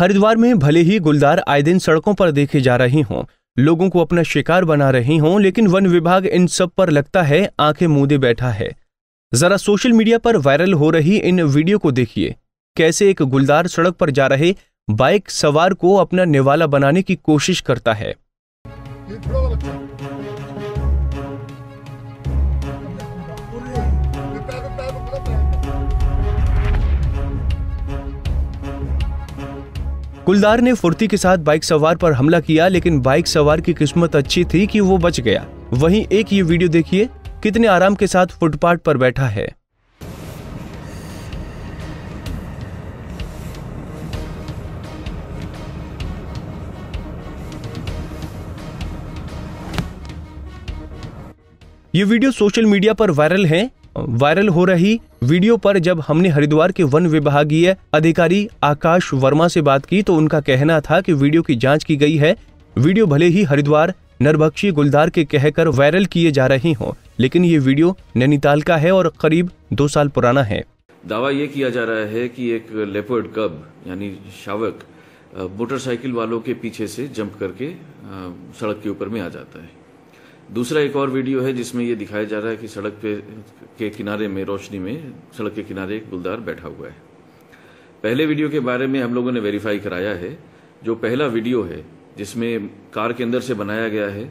हरिद्वार में भले ही गुलदार आए दिन सड़कों पर देखे जा रहे हों लोगों को अपना शिकार बना रहे हों लेकिन वन विभाग इन सब पर लगता है आंखें मूंदे बैठा है जरा सोशल मीडिया पर वायरल हो रही इन वीडियो को देखिए कैसे एक गुलदार सड़क पर जा रहे बाइक सवार को अपना निवाला बनाने की कोशिश करता है कुलदार ने फुर्ती के साथ बाइक सवार पर हमला किया लेकिन बाइक सवार की किस्मत अच्छी थी कि वो बच गया वहीं एक ये वीडियो देखिए कितने आराम के साथ फुटपाथ पर बैठा है ये वीडियो सोशल मीडिया पर वायरल है वायरल हो रही वीडियो पर जब हमने हरिद्वार के वन विभागीय अधिकारी आकाश वर्मा से बात की तो उनका कहना था कि वीडियो की जांच की गई है वीडियो भले ही हरिद्वार नरभक्षी गुलदार के कहकर वायरल किए जा रहे हों लेकिन ये वीडियो नैनीताल का है और करीब दो साल पुराना है दावा ये किया जा रहा है कि एक लेपर्ड कब यानी शावक मोटरसाइकिल वालों के पीछे से जंप करके सड़क के ऊपर में आ जाता है दूसरा एक और वीडियो है जिसमें ये दिखाया जा रहा है कि सड़क पे के किनारे में रोशनी में सड़क के किनारे एक गुलदार बैठा हुआ है पहले वीडियो के बारे में हम लोगों ने वेरीफाई कराया है जो पहला वीडियो है जिसमें कार के अंदर से बनाया गया है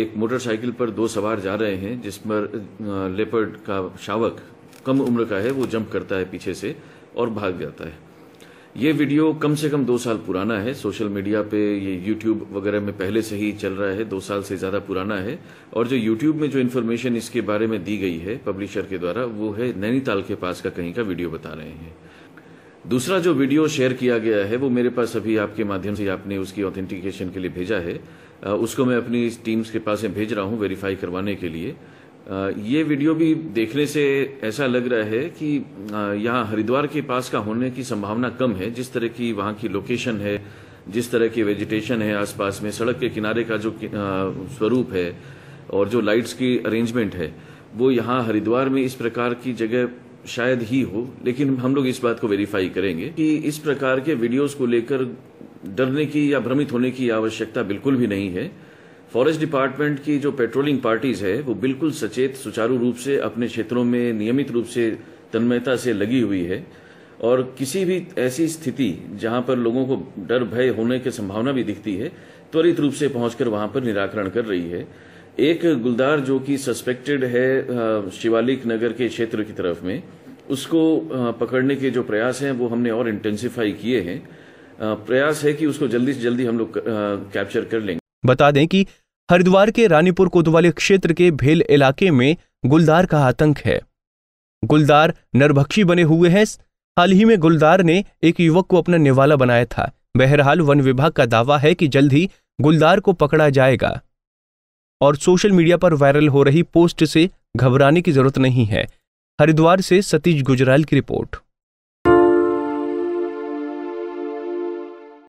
एक मोटरसाइकिल पर दो सवार जा रहे हैं जिस पर लेपर्ड का शावक कम उम्र का है वो जंप करता है पीछे से और भाग जाता है ये वीडियो कम से कम दो साल पुराना है सोशल मीडिया पे ये यूट्यूब वगैरह में पहले से ही चल रहा है दो साल से ज़्यादा पुराना है और जो यूट्यूब में जो इन्फॉर्मेशन इसके बारे में दी गई है पब्लिशर के द्वारा वो है नैनीताल के पास का कहीं का वीडियो बता रहे हैं दूसरा जो वीडियो शेयर किया गया है वो मेरे पास अभी आपके माध्यम से आपने उसकी ऑथेंटिकेशन के लिए भेजा है उसको मैं अपनी टीम्स के पास भेज रहा हूँ वेरीफाई करवाने के लिए ये वीडियो भी देखने से ऐसा लग रहा है कि यहाँ हरिद्वार के पास का होने की संभावना कम है जिस तरह की वहां की लोकेशन है जिस तरह की वेजिटेशन है आसपास में सड़क के किनारे का जो स्वरूप है और जो लाइट्स की अरेंजमेंट है वो यहाँ हरिद्वार में इस प्रकार की जगह शायद ही हो लेकिन हम लोग इस बात को वेरीफाई करेंगे कि इस प्रकार के वीडियोस को लेकर डरने की या भ्रमित होने की आवश्यकता बिल्कुल भी नहीं है फॉरेस्ट डिपार्टमेंट की जो पेट्रोलिंग पार्टीज है वो बिल्कुल सचेत सुचारू रूप से अपने क्षेत्रों में नियमित रूप से तन्मयता से लगी हुई है और किसी भी ऐसी स्थिति जहां पर लोगों को डर भय होने की संभावना भी दिखती है त्वरित रूप से पहुंचकर वहां पर निराकरण कर रही है एक गुलदार जो कि सस्पेक्टेड है शिवालिक नगर के क्षेत्र की तरफ में उसको पकड़ने के जो प्रयास हैं वो हमने और इंटेंसिफाई किए हैं प्रयास है कि उसको जल्दी से जल्दी हम लोग कैप्चर कर लेंगे बता दें कि हरिद्वार के रानीपुर कोतवाली क्षेत्र के भेल इलाके में गुलदार का आतंक है गुलदार नरभक्षी बने हुए हैं हाल ही में गुलदार ने एक युवक को अपना निवाला बनाया था बहरहाल वन विभाग का दावा है कि जल्द ही गुलदार को पकड़ा जाएगा और सोशल मीडिया पर वायरल हो रही पोस्ट से घबराने की जरूरत नहीं है हरिद्वार से सतीश गुजराल की रिपोर्ट